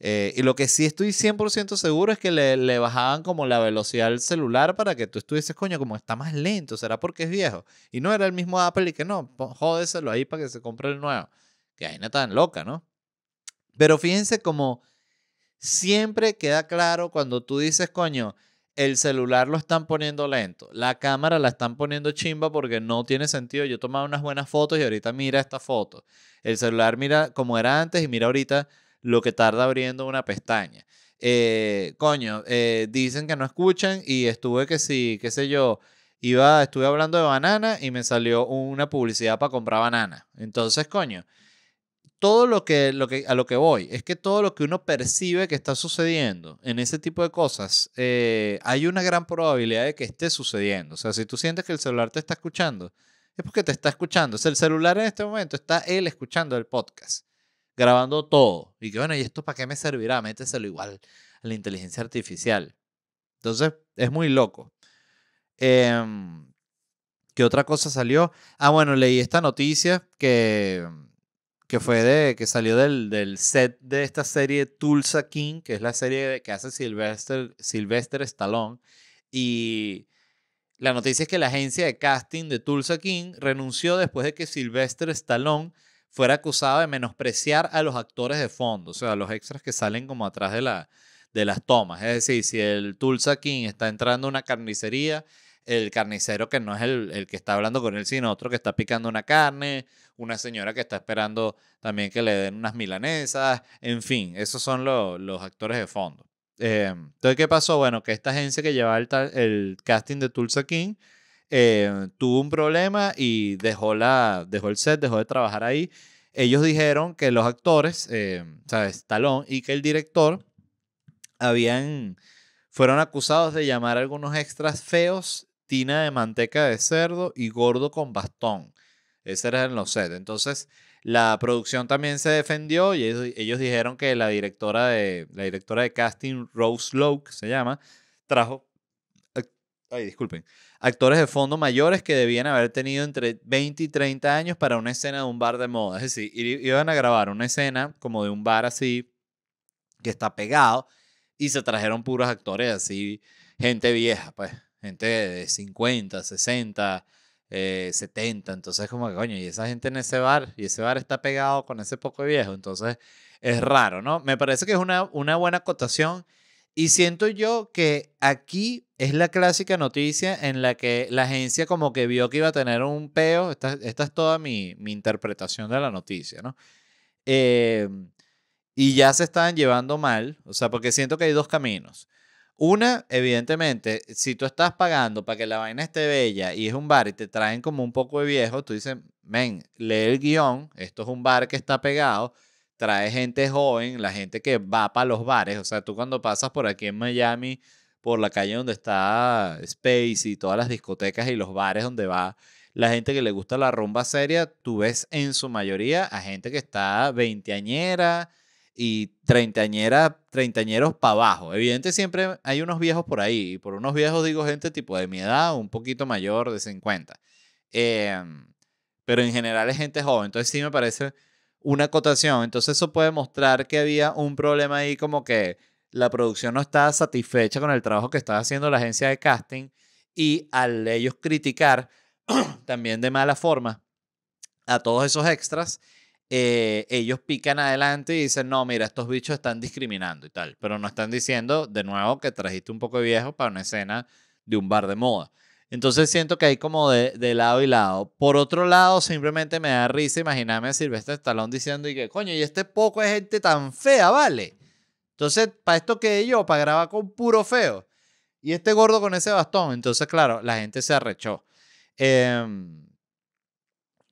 Eh, y lo que sí estoy 100% seguro es que le, bajaban como la velocidad al celular para que tú estuvieses, coño, como está más lento, será porque es viejo. Y no era el mismo Apple y que no, jódeselo ahí para que se compre el nuevo. Que ahí no tan loca, ¿no? Pero fíjense como siempre queda claro cuando tú dices, coño, el celular lo están poniendo lento, la cámara la están poniendo chimba porque no tiene sentido. Yo tomaba unas buenas fotos y ahorita mira esta foto. El celular mira como era antes y mira ahorita lo que tarda abriendo una pestaña. Eh, coño, eh, dicen que no escuchan y estuve que sí, qué sé yo, iba, estuve hablando de banana y me salió una publicidad para comprar banana. Entonces, coño, todo lo que, lo a lo que voy es que todo lo que uno percibe que está sucediendo en ese tipo de cosas, eh, hay una gran probabilidad de que esté sucediendo. O sea, si tú sientes que el celular te está escuchando, es porque te está escuchando. O sea, el celular en este momento está él escuchando el podcast, grabando todo. Y que bueno, ¿y esto para qué me servirá? Méteselo igual a la inteligencia artificial. Entonces, es muy loco. Em, ¿Qué otra cosa salió? Ah, bueno, leí esta noticia que que fue de que salió del, set de esta serie Tulsa King, que es la serie que hace Sylvester, Sylvester Stallone. Y la noticia es que la agencia de casting de Tulsa King renunció después de que Sylvester Stallone fuera acusado de menospreciar a los actores de fondo, o sea, a los extras que salen como atrás de, la, de las tomas. Es decir, si el Tulsa King está entrando a una carnicería el carnicero que no es el, que está hablando con él, sino otro que está picando una carne, una señora que está esperando también que le den unas milanesas, en fin, esos son los actores de fondo. Eh, entonces, ¿qué pasó? Bueno, que esta agencia que llevaba el, casting de Tulsa King eh, tuvo un problema y dejó, la, dejó el set, dejó de trabajar ahí. Ellos dijeron que los actores, eh, ¿sabes? Talón y que el director habían, fueron acusados de llamar a algunos extras feos tina de manteca de cerdo y gordo con bastón. Ese era en los sets. Entonces, la producción también se defendió y ellos, dijeron que la directora de, la directora de casting, Rose Loke, se llama, trajo, ay, disculpen, actores de fondo mayores que debían haber tenido entre 20 y 30 años para una escena de un bar de moda. Es decir, iban a grabar una escena como de un bar así que está pegado y se trajeron puros actores así, gente vieja, pues gente de 50, 60, 70. Entonces, como que, coño, y esa gente en ese bar, y ese bar está pegado con ese poco viejo. Entonces, es raro, ¿no? Me parece que es una, una buena acotación. Y siento yo que aquí es la clásica noticia en la que la agencia como que vio que iba a tener un peo. Esta, esta es toda mi, mi, interpretación de la noticia, ¿no? Em, y ya se estaban llevando mal, o sea, porque siento que hay dos caminos. Una, evidentemente, si tú estás pagando para que la vaina esté bella y es un bar y te traen como un poco de viejo, tú dices, men, lee el guión, esto es un bar que está pegado, trae gente joven, la gente que va para los bares. O sea, tú cuando pasas por aquí en Miami, por la calle donde está Space y todas las discotecas y los bares donde va la gente que le gusta la rumba seria, tú ves en su mayoría a gente que está veinteañera, y treintañera, treintañeros para abajo. Evidente, siempre hay unos viejos por ahí. Y por unos viejos digo gente tipo de mi edad, un poquito mayor, de 50. Em, pero en general es gente joven. Entonces sí me parece una acotación. Entonces eso puede mostrar que había un problema ahí como que la producción no estaba satisfecha con el trabajo que estaba haciendo la agencia de casting y al ellos criticar también de mala forma a todos esos extras, eh, ellos pican adelante y dicen, no, mira, estos bichos están discriminando y tal, pero no están diciendo de nuevo que trajiste un poco de viejo para una escena de un bar de moda. Entonces siento que hay como de, lado y lado. Por otro lado, simplemente me da risa imaginarme a Silvestre talón diciendo y que, coño, y este poco es gente tan fea, ¿vale? Entonces, ¿para esto que yo? Para grabar con puro feo. Y este gordo con ese bastón. Entonces, claro, la gente se arrechó. Em,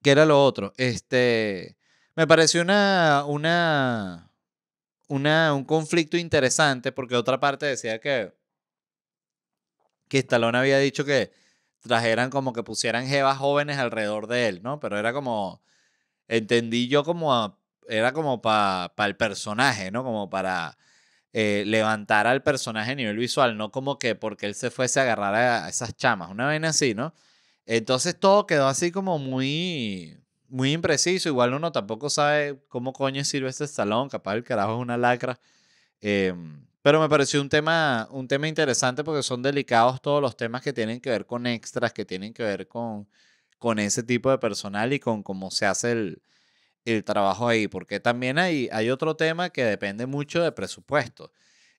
¿Qué era lo otro? Este me pareció una, una, una, un conflicto interesante porque otra parte decía que, que había dicho que trajeran como que pusieran jevas jóvenes alrededor de él, ¿no? Pero era como, entendí yo como, era como para el personaje, ¿no? Como para eh, levantar al personaje a nivel visual, no como que porque él se fuese a agarrar a, esas chamas, una vez así, ¿no? Entonces todo quedó así como muy muy impreciso. Igual uno tampoco sabe cómo coño sirve este salón. Capaz el carajo es una lacra. Em, pero me pareció un tema, un tema interesante porque son delicados todos los temas que tienen que ver con extras, que tienen que ver con, con ese tipo de personal y con cómo se hace el, trabajo ahí. Porque también hay, hay otro tema que depende mucho de presupuesto.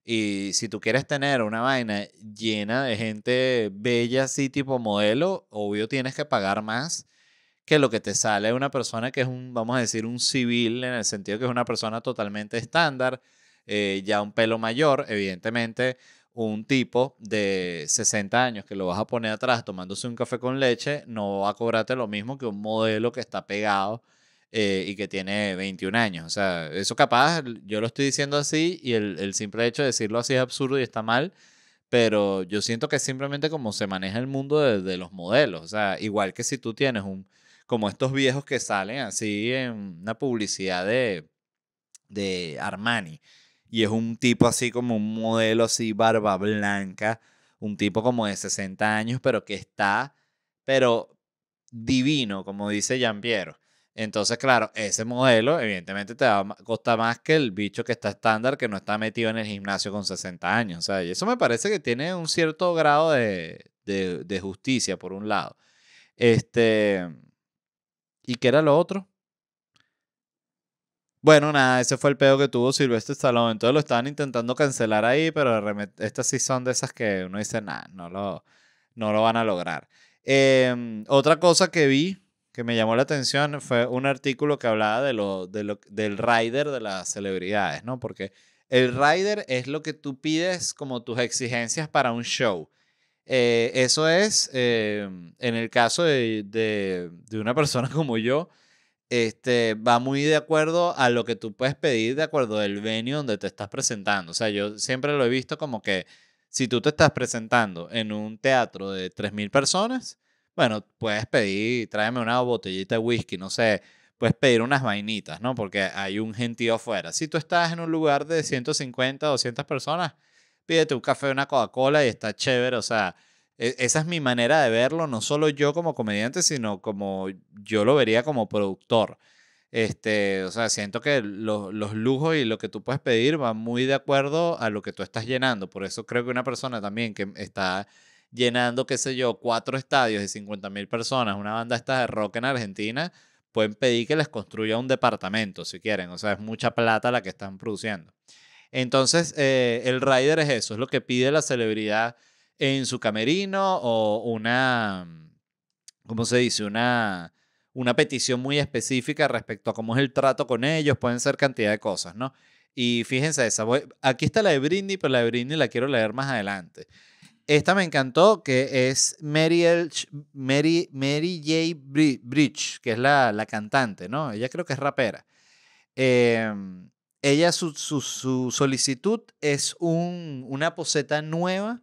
Y si tú quieres tener una vaina llena de gente bella, así tipo modelo, obvio tienes que pagar más que lo que te sale es una persona que es un, vamos a decir, un civil, en el sentido que es una persona totalmente estándar, eh, ya un pelo mayor, evidentemente un tipo de 60 años que lo vas a poner atrás tomándose un café con leche, no va a cobrarte lo mismo que un modelo que está pegado eh, y que tiene 21 años. O sea, eso capaz, yo lo estoy diciendo así y el, simple hecho de decirlo así es absurdo y está mal, pero yo siento que simplemente como se maneja el mundo desde de los modelos. O sea, igual que si tú tienes un, como estos viejos que salen así en una publicidad de, de Armani. Y es un tipo así como un modelo así, barba blanca, un tipo como de 60 años, pero que está, pero divino, como dice Jean Piero. Entonces, claro, ese modelo evidentemente te costa más que el bicho que está estándar, que no está metido en el gimnasio con 60 años. O sea, y eso me parece que tiene un cierto grado de, de, justicia, por un lado. Este, ¿Y qué era lo otro? Bueno, nada, ese fue el pedo que tuvo Silvestre Stallone. Entonces lo estaban intentando cancelar ahí, pero estas sí son de esas que uno dice, nada, no lo, no lo van a lograr. Em, otra cosa que vi que me llamó la atención fue un artículo que hablaba de lo, de lo, del rider de las celebridades, ¿no? Porque el rider es lo que tú pides como tus exigencias para un show. Eh, eso es, em, en el caso de, una persona como yo, este, va muy de acuerdo a lo que tú puedes pedir de acuerdo al venue donde te estás presentando. O sea, yo siempre lo he visto como que si tú te estás presentando en un teatro de 3.000 personas, bueno, puedes pedir, tráeme una botellita de whisky, no sé, puedes pedir unas vainitas, ¿no? Porque hay un gentío afuera. Si tú estás en un lugar de 150, 200 personas, pídete un café, una Coca-Cola y está chévere. O sea, e, esa es mi manera de verlo, no solo yo como comediante, sino como yo lo vería como productor. Este, o sea, siento que los, los lujos y lo que tú puedes pedir van muy de acuerdo a lo que tú estás llenando. Por eso creo que una persona también que está llenando, qué sé yo, cuatro estadios de 50.000 mil personas, una banda esta de rock en Argentina, pueden pedir que les construya un departamento si quieren. O sea, es mucha plata la que están produciendo. Entonces, eh, el rider es eso, es lo que pide la celebridad en su camerino o una, mm, ¿cómo se dice? Una, una petición muy específica respecto a cómo es el trato con ellos, pueden ser cantidad de cosas, ¿no? Y fíjense esa, aquí está la de Britney, pero la de Britney la quiero leer más adelante. Esta me encantó, que es Mary, Mary, Mary J. Bridge, que es la, cantante, ¿no? Ella creo que es rapera. Em, ella, su, solicitud es un, una poseta nueva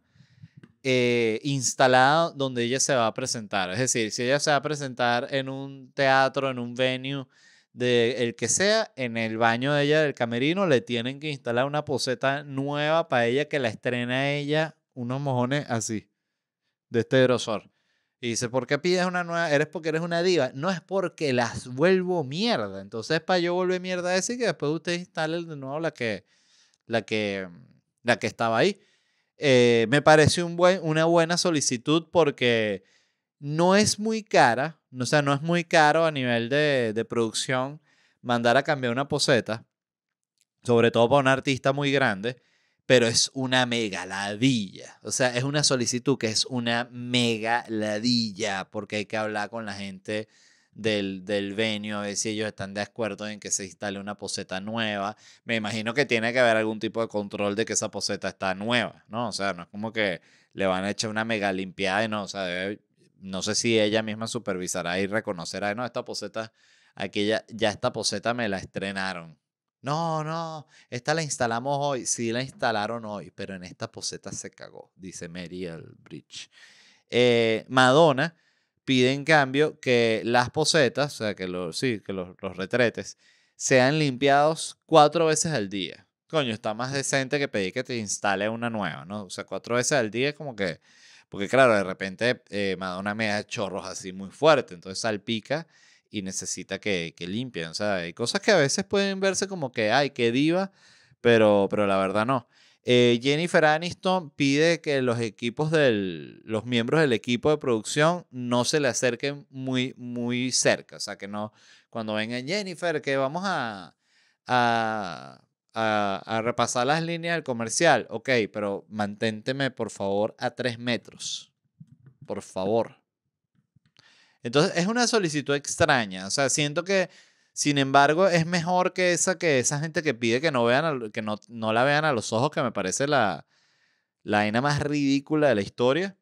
eh, instalada donde ella se va a presentar. Es decir, si ella se va a presentar en un teatro, en un venue, de el que sea, en el baño de ella del camerino le tienen que instalar una poseta nueva para ella que la estrena ella, unos mojones así, de este grosor. Y dice, ¿por qué pides una nueva? Eres porque eres una diva. No es porque las vuelvo mierda. Entonces, para yo volver mierda ese que después usted instale de nuevo la que, la que, la que estaba ahí. Eh, me parece un buen, una buena solicitud porque no es muy cara, o sea, no es muy caro a nivel de, de producción mandar a cambiar una poseta, sobre todo para un artista muy grande pero es una megaladilla. O sea, es una solicitud que es una megaladilla porque hay que hablar con la gente del, del venio, a ver si ellos están de acuerdo en que se instale una poseta nueva. Me imagino que tiene que haber algún tipo de control de que esa poseta está nueva, ¿no? O sea, no es como que le van a echar una mega limpiada y no, o sea, no sé si ella misma supervisará y reconocerá, no, esta poseta, aquí ya, ya esta poseta me la estrenaron. No, no, esta la instalamos hoy. Sí, la instalaron hoy, pero en esta poseta se cagó, dice Mary Bridge. Eh, Madonna pide en cambio que las posetas, o sea, que, los, sí, que los, retretes, sean limpiados cuatro veces al día. Coño, está más decente que pedir que te instale una nueva, ¿no? O sea, cuatro veces al día como que, porque claro, de repente eh, Madonna me da chorros así muy fuerte, entonces salpica y necesita que, limpien. O sea, hay cosas que a veces pueden verse como que, ay, qué diva, pero, pero la verdad no. Eh, Jennifer Aniston pide que los equipos del, los miembros del equipo de producción no se le acerquen muy, muy cerca. O sea, que no, cuando vengan Jennifer, que vamos a, a, repasar las líneas del comercial. Ok, pero manténteme por favor a tres metros. Por favor. Entonces es una solicitud extraña. O sea, siento que, sin embargo, es mejor que esa, que esa gente que pide que no, vean que no, no la vean a los ojos, que me parece la, la vaina más ridícula de la historia.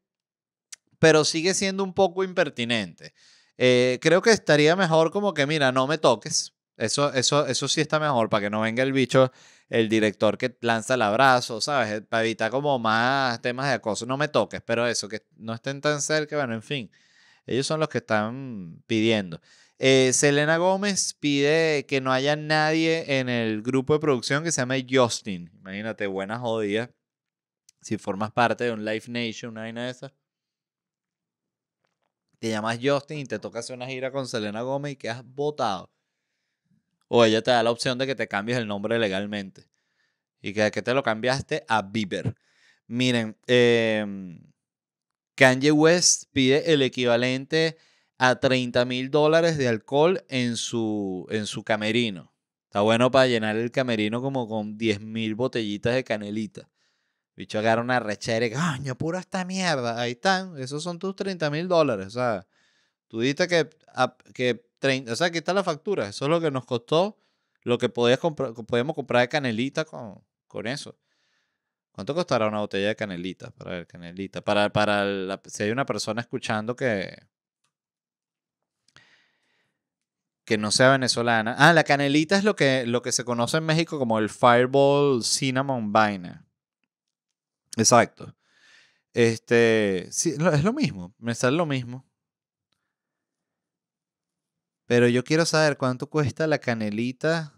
Pero sigue siendo un poco impertinente. Eh, creo que estaría mejor como que, mira, no me toques. Eso, eso, eso sí está mejor, para que no venga el bicho, el director que lanza el abrazo, ¿sabes? Eh, para evitar como más temas de acoso. No me toques, pero eso, que no estén tan cerca, bueno, en fin. Ellos son los que están pidiendo. Eh, Selena Gómez pide que no haya nadie en el grupo de producción que se llame Justin. Imagínate, buenas jodidas. Si formas parte de un Live Nation, una vaina de esas. Te llamas Justin y te toca hacer una gira con Selena Gómez y que has votado. O ella te da la opción de que te cambies el nombre legalmente. Y que, que te lo cambiaste a Bieber. Miren, em, Kanye West pide el equivalente a 30 mil dólares de alcohol en su, en su camerino. Está bueno para llenar el camerino como con 10 mil botellitas de canelita. Bicho agarra una rechera y coño, pura esta mierda. Ahí están, esos son tus 30 mil dólares. O sea, tú diste que, que 30, o sea, aquí está la factura. Eso es lo que nos costó, lo que podíamos comprar, podíamos comprar de canelita con, con eso. ¿Cuánto costará una botella de canelita? Para ver, canelita. Para, para si hay una persona escuchando que. que no sea venezolana. Ah, la canelita es lo que, lo que se conoce en México como el Fireball Cinnamon Vaina. Exacto. Este. Sí, es lo mismo. Me sale lo mismo. Pero yo quiero saber cuánto cuesta la canelita.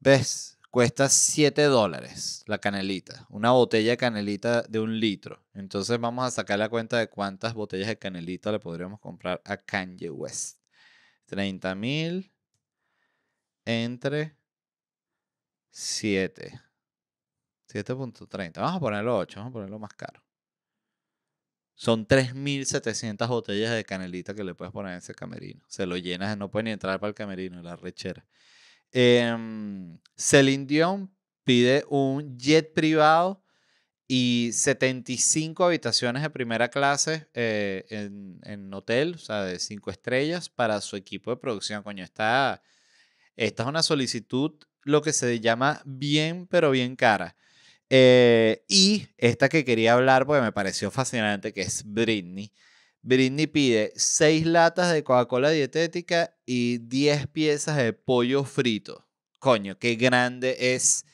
¿Ves? cuesta 7 dólares la canelita, una botella de canelita de un litro. Entonces vamos a sacar la cuenta de cuántas botellas de canelita le podríamos comprar a Kanye West. 30.000 entre 7. 7.30. Vamos a ponerlo 8, vamos a ponerlo más caro. Son 3.700 botellas de canelita que le puedes poner en ese camerino. Se lo llenas, no puede ni entrar para el camerino, la rechera. Eh, Celine Dion pide un jet privado y 75 habitaciones de primera clase eh, en, en, hotel, o sea, de 5 estrellas para su equipo de producción. Coño, esta es una solicitud, lo que se llama bien, pero bien cara. Eh, y esta que quería hablar, porque me pareció fascinante, que es Britney. Britney pide 6 latas de Coca-Cola dietética y 10 piezas de pollo frito. Coño, qué grande es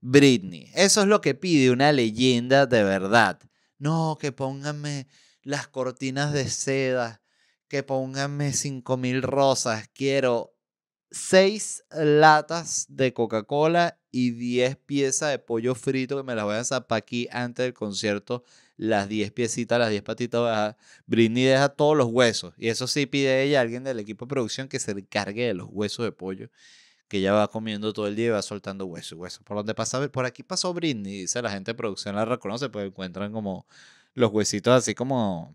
Britney. Eso es lo que pide una leyenda de verdad. No, que pónganme las cortinas de seda, que pónganme 5000 rosas. Quiero seis latas de Coca-Cola y 10 piezas de pollo frito que me las voy a para aquí antes del concierto las 10 piecitas, las 10 patitas bajas. Britney deja todos los huesos. Y eso sí pide ella a alguien del equipo de producción que se encargue de los huesos de pollo. Que ella va comiendo todo el día y va soltando huesos, huesos. Por donde pasa, por aquí pasó Britney, dice la gente de producción, la reconoce, porque encuentran como los huesitos así como,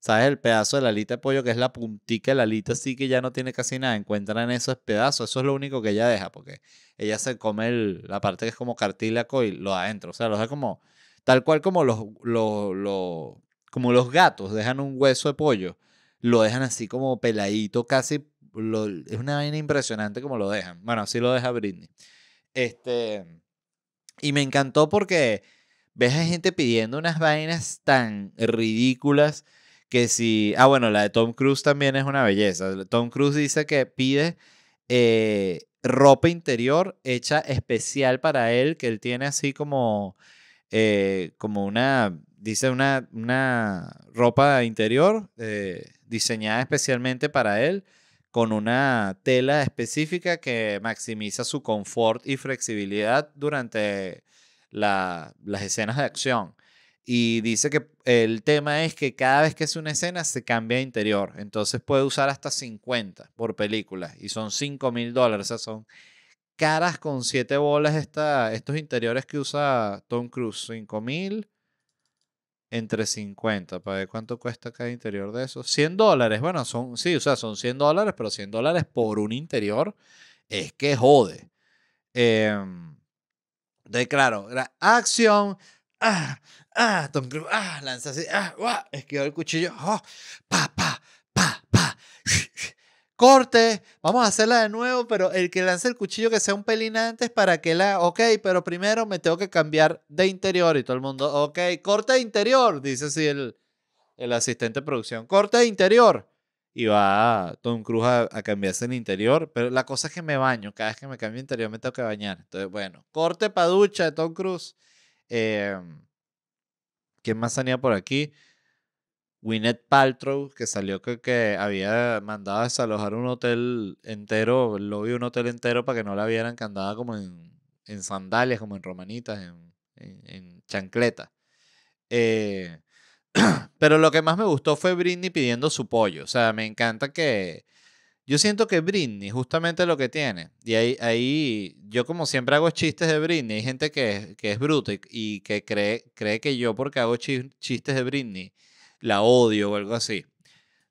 ¿sabes? El pedazo de la alita de pollo que es la puntica de la alita, así que ya no tiene casi nada. Encuentran esos pedazos, eso es lo único que ella deja, porque ella se come la parte que es como cartílago y lo adentro, o sea, lo hace como Tal cual como los, como los gatos dejan un hueso de pollo, lo dejan así como peladito, casi. es una vaina impresionante como lo dejan. Bueno, así lo deja Britney. Este, y me encantó porque ves a gente pidiendo unas vainas tan ridículas que si... Ah, bueno, la de Tom Cruise también es una belleza. Tom Cruise dice que pide eh, ropa interior hecha especial para él, que él tiene así como eh, como una, dice, una, una ropa interior eh, diseñada especialmente para él con una tela específica que maximiza su confort y flexibilidad durante las escenas de acción. Y dice que el tema es que cada vez que es una escena se cambia de interior. Entonces puede usar hasta 50 por película. Y son 5 mil dólares caras con siete bolas estos interiores que usa Tom Cruise. 5000 entre 50. Para cuánto cuesta cada interior de esos. 100 dólares. Bueno, son, sí, o sea, son 100 dólares, pero 100 dólares por un interior es que jode. Eh, em, de claro, la acción. Ah, ah, Tom Cruise, ah, lanza así, ah, el cuchillo, oh, pa, pa, pa, pa corte, vamos a hacerla de nuevo, pero el que lance el cuchillo que sea un pelín antes para que la, ok, pero primero me tengo que cambiar de interior y todo el mundo, ok, corte de interior, dice así el, el asistente de producción, corte de interior. Y va Tom Cruise a, cambiarse el interior, pero la cosa es que me baño, cada vez que me cambio interior me tengo que bañar. Entonces, bueno, corte pa' ducha de Tom Cruise. Em, ¿Quién más salía por aquí? Winnet Paltrow, que salió que, que había mandado a desalojar un hotel entero, el lobby de un hotel entero para que no la vieran que andaba como en, sandalias, como en romanitas, en, en, chancletas. Eh, pero lo que más me gustó fue Britney pidiendo su pollo. O sea, me encanta que... Yo siento que Britney justamente lo que tiene. Y ahí, ahí yo como siempre hago chistes de Britney. Hay gente que, es bruta y, que cree, cree que yo porque hago chistes de Britney la odio o algo así.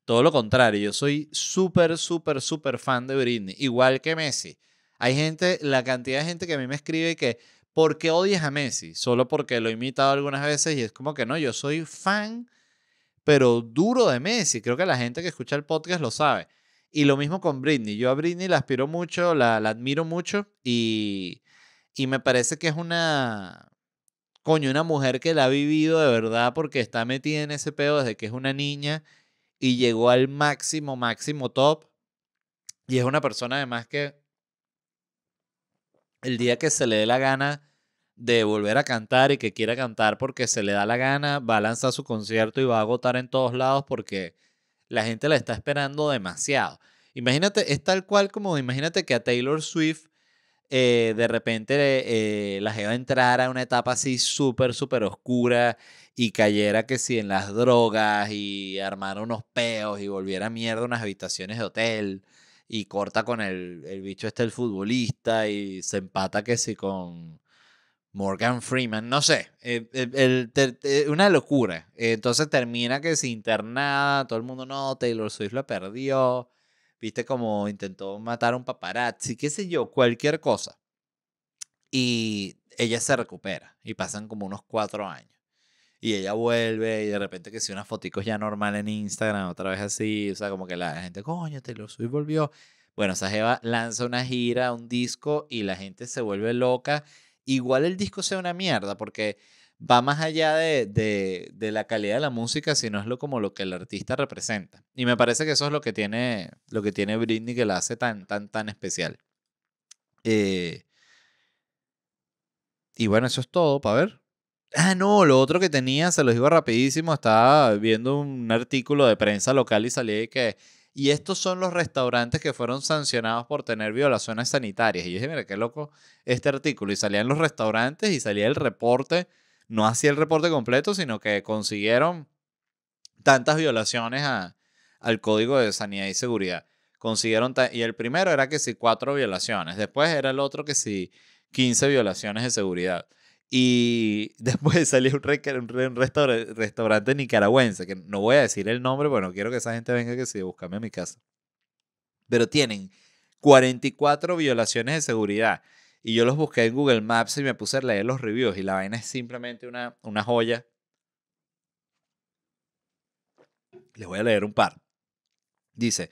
Todo lo contrario, yo soy súper, súper, súper fan de Britney, igual que Messi. Hay gente, la cantidad de gente que a mí me escribe que, ¿por qué odias a Messi? Solo porque lo he imitado algunas veces y es como que no, yo soy fan, pero duro de Messi. Creo que la gente que escucha el podcast lo sabe. Y lo mismo con Britney. Yo a Britney la aspiro mucho, la, admiro mucho y, y me parece que es una, coño, una mujer que la ha vivido de verdad porque está metida en ese pedo desde que es una niña y llegó al máximo, máximo top. Y es una persona además que el día que se le dé la gana de volver a cantar y que quiera cantar porque se le da la gana, va a lanzar su concierto y va a agotar en todos lados porque la gente la está esperando demasiado. Imagínate, es tal cual como imagínate que a Taylor Swift eh, de repente eh, la jeva entrara a una etapa así súper, súper oscura y cayera que si en las drogas y armara unos peos y volviera a mierda unas habitaciones de hotel y corta con el, el bicho este el futbolista y se empata que si con Morgan Freeman, no sé, eh, una locura. Entonces termina que si internada, todo el mundo no, Taylor Swift la perdió viste como intentó matar a un paparazzi, qué sé yo, cualquier cosa. Y ella se recupera y pasan como unos cuatro años. Y ella vuelve y de repente que si unas fotos ya normal en Instagram, otra vez así, o sea, como que la gente, coño, te lo y volvió. Bueno, esa lanza una gira, un disco y la gente se vuelve loca. Igual el disco sea una mierda porque va más allá de, de, la calidad de la música, sino es lo, como lo que el artista representa. Y me parece que eso es lo que tiene, lo que tiene Britney que la hace tan, tan, tan especial. Eh, y bueno, eso es todo, para ver. Ah, no, lo otro que tenía, se los digo rapidísimo, estaba viendo un artículo de prensa local y salí de que... Y estos son los restaurantes que fueron sancionados por tener violaciones sanitarias. Y yo dije, mira, qué loco este artículo. Y salían los restaurantes y salía el reporte no hacía el reporte completo, sino que consiguieron tantas violaciones a, al código de sanidad y seguridad. Consiguieron, y el primero era que si cuatro violaciones, después era el otro que sí, 15 violaciones de seguridad. Y después salió un, restaurante nicaragüense, que no voy a decir el nombre, bueno, no quiero que esa gente venga que sí, buscame a mi casa. Pero tienen 44 violaciones de seguridad y yo los busqué en Google Maps y me puse a leer los reviews y la vaina es simplemente una, joya. Les voy a leer un par. Dice,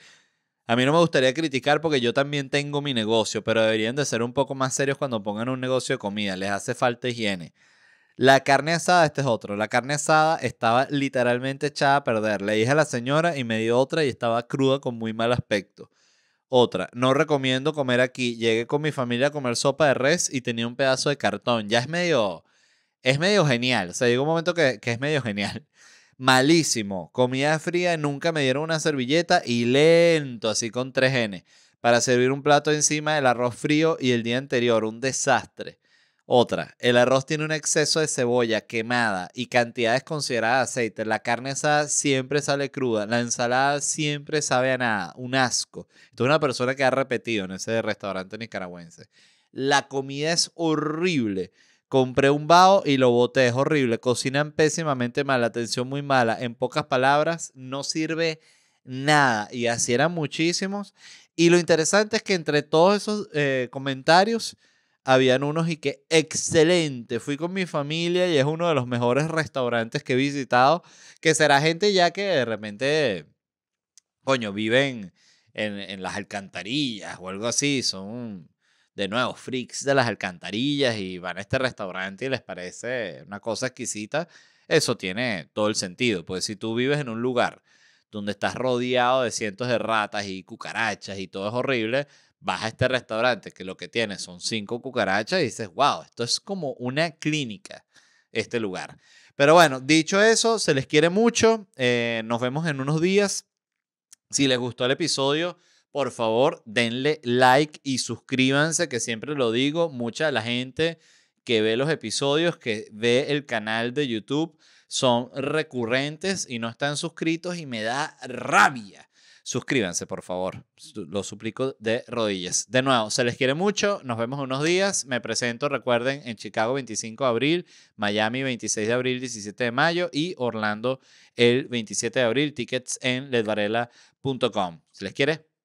a mí no me gustaría criticar porque yo también tengo mi negocio, pero deberían de ser un poco más serios cuando pongan un negocio de comida. Les hace falta higiene. La carne asada, este es otro. La carne asada estaba literalmente echada a perder. Le dije a la señora y me dio otra y estaba cruda con muy mal aspecto. Otra, no recomiendo comer aquí. Llegué con mi familia a comer sopa de res y tenía un pedazo de cartón. Ya es medio, es medio genial. O sea, llegó un momento que, que es medio genial. Malísimo. Comida fría, nunca me dieron una servilleta y lento, así con 3N, para servir un plato encima del arroz frío y el día anterior. Un desastre. Otra, el arroz tiene un exceso de cebolla quemada y cantidades consideradas de aceite. La carne asada siempre sale cruda. La ensalada siempre sabe a nada. Un asco. Esto es una persona que ha repetido en ese restaurante nicaragüense. La comida es horrible. Compré un vaho y lo boté. Es horrible. Cocinan pésimamente mal. Atención muy mala. En pocas palabras, no sirve nada. Y así eran muchísimos. Y lo interesante es que entre todos esos eh, comentarios habían unos y que excelente. Fui con mi familia y es uno de los mejores restaurantes que he visitado, que será gente ya que de repente, coño, viven en, las alcantarillas o algo así, son de nuevo freaks de las alcantarillas y van a este restaurante y les parece una cosa exquisita. Eso tiene todo el sentido, pues si tú vives en un lugar donde estás rodeado de cientos de ratas y cucarachas y todo es horrible, vas a este restaurante que lo que tiene son cinco cucarachas y dices, wow, esto es como una clínica, este lugar. Pero bueno, dicho eso, se les quiere mucho. Eh, nos vemos en unos días. Si les gustó el episodio, por favor, denle like y suscríbanse, que siempre lo digo, mucha la gente que ve los episodios, que ve el canal de YouTube, son recurrentes y no están suscritos y me da rabia suscríbanse, por favor. Lo suplico de rodillas. De nuevo, se les quiere mucho. Nos vemos unos días. Me presento, recuerden, en Chicago 25 de abril, Miami 26 de abril, 17 de mayo y Orlando el 27 de abril. Tickets en ledvarela.com. Se les quiere.